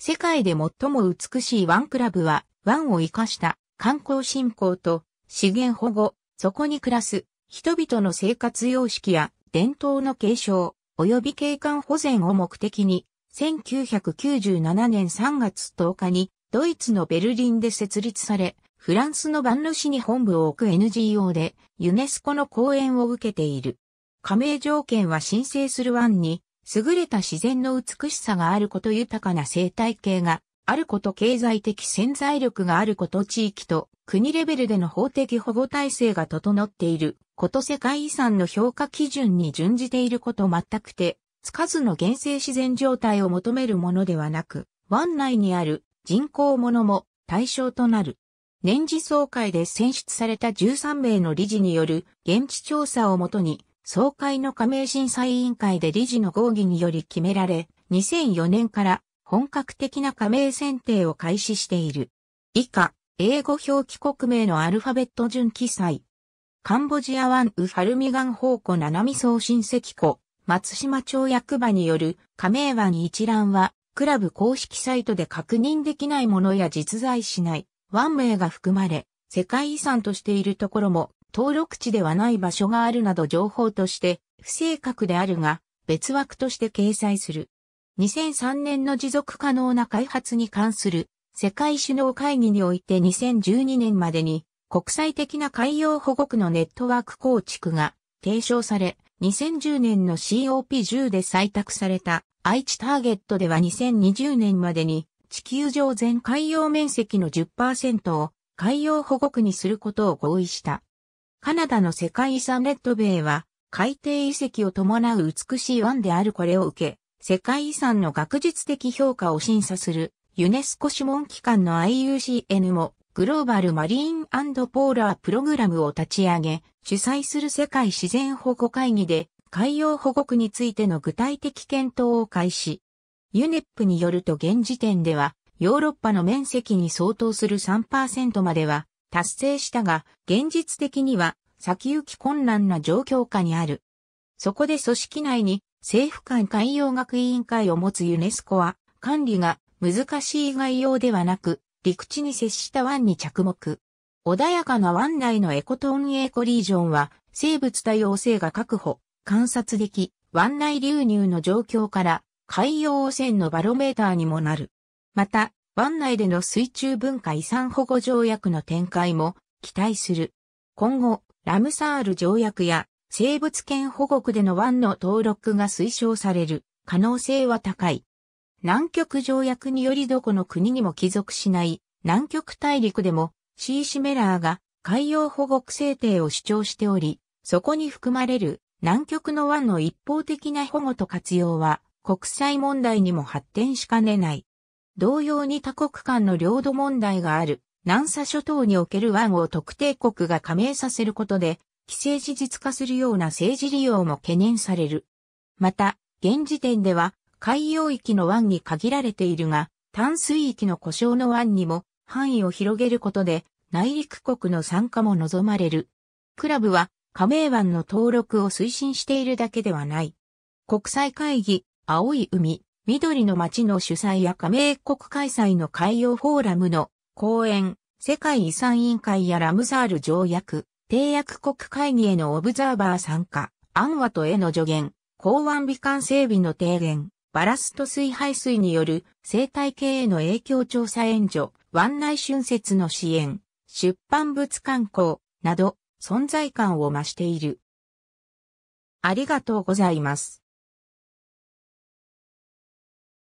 世界で最も美しいワンクラブは、ワンを生かした観光振興と資源保護、そこに暮らす人々の生活様式や伝統の継承、及び景観保全を目的に、1997年3月10日にドイツのベルリンで設立され、フランスのバンヌ市に本部を置く NGO でユネスコの講演を受けている。加盟条件は申請するワンに優れた自然の美しさがあること豊かな生態系があること経済的潜在力があること地域と国レベルでの法的保護体制が整っていること世界遺産の評価基準に準じていること全くて、つかずの原生自然状態を求めるものではなく、湾内にある人口ものも対象となる。年次総会で選出された13名の理事による現地調査をもとに総会の加盟審査委員会で理事の合議により決められ、2004年から本格的な加盟選定を開始している。以下、英語表記国名のアルファベット順記載。カンボジア湾ウファルミガン宝庫七味総親戚庫、松島町役場による加盟湾一覧は、クラブ公式サイトで確認できないものや実在しない、湾名が含まれ、世界遺産としているところも登録地ではない場所があるなど情報として不正確であるが別枠として掲載する。2003年の持続可能な開発に関する世界首脳会議において2012年までに国際的な海洋保護区のネットワーク構築が提唱され、2010年の COP10 で採択された愛知ターゲットでは2020年までに地球上全海洋面積の10%を海洋保護区にすることを合意した。カナダの世界遺産レッドベイは、海底遺跡を伴う美しい湾であるこれを受け、世界遺産の学術的評価を審査する、ユネスコ諮問機関の IUCN も、グローバルマリーンポーラープログラムを立ち上げ、主催する世界自然保護会議で、海洋保護区についての具体的検討を開始。ユネップによると現時点では、ヨーロッパの面積に相当する3%までは、達成したが、現実的には先行き困難な状況下にある。そこで組織内に政府間海洋学委員会を持つユネスコは、管理が難しい概要ではなく、陸地に接した湾に着目。穏やかな湾内のエコトーンエコリージョンは、生物多様性が確保、観察でき、湾内流入の状況から、海洋汚染のバロメーターにもなる。また、湾内での水中文化遺産保護条約の展開も期待する。今後、ラムサール条約や生物圏保護区での湾の登録が推奨される可能性は高い。南極条約によりどこの国にも帰属しない南極大陸でもシーシメラーが海洋保護区制定を主張しており、そこに含まれる南極の湾の一方的な保護と活用は国際問題にも発展しかねない。同様に他国間の領土問題がある、南沙諸島における湾を特定国が加盟させることで、既成事実化するような政治利用も懸念される。また、現時点では、海洋域の湾に限られているが、淡水域の故障の湾にも範囲を広げることで、内陸国の参加も望まれる。クラブは、加盟湾の登録を推進しているだけではない。国際会議、青い海、緑の街の主催や加盟国開催の海洋フォーラムの講演、世界遺産委員会やラムザール条約、締約国会議へのオブザーバー参加、アンワトへの助言、港湾美観整備の提言、バラスト水排水による生態系への影響調査援助、湾内春節の支援、出版物観光など存在感を増している。ありがとうございます。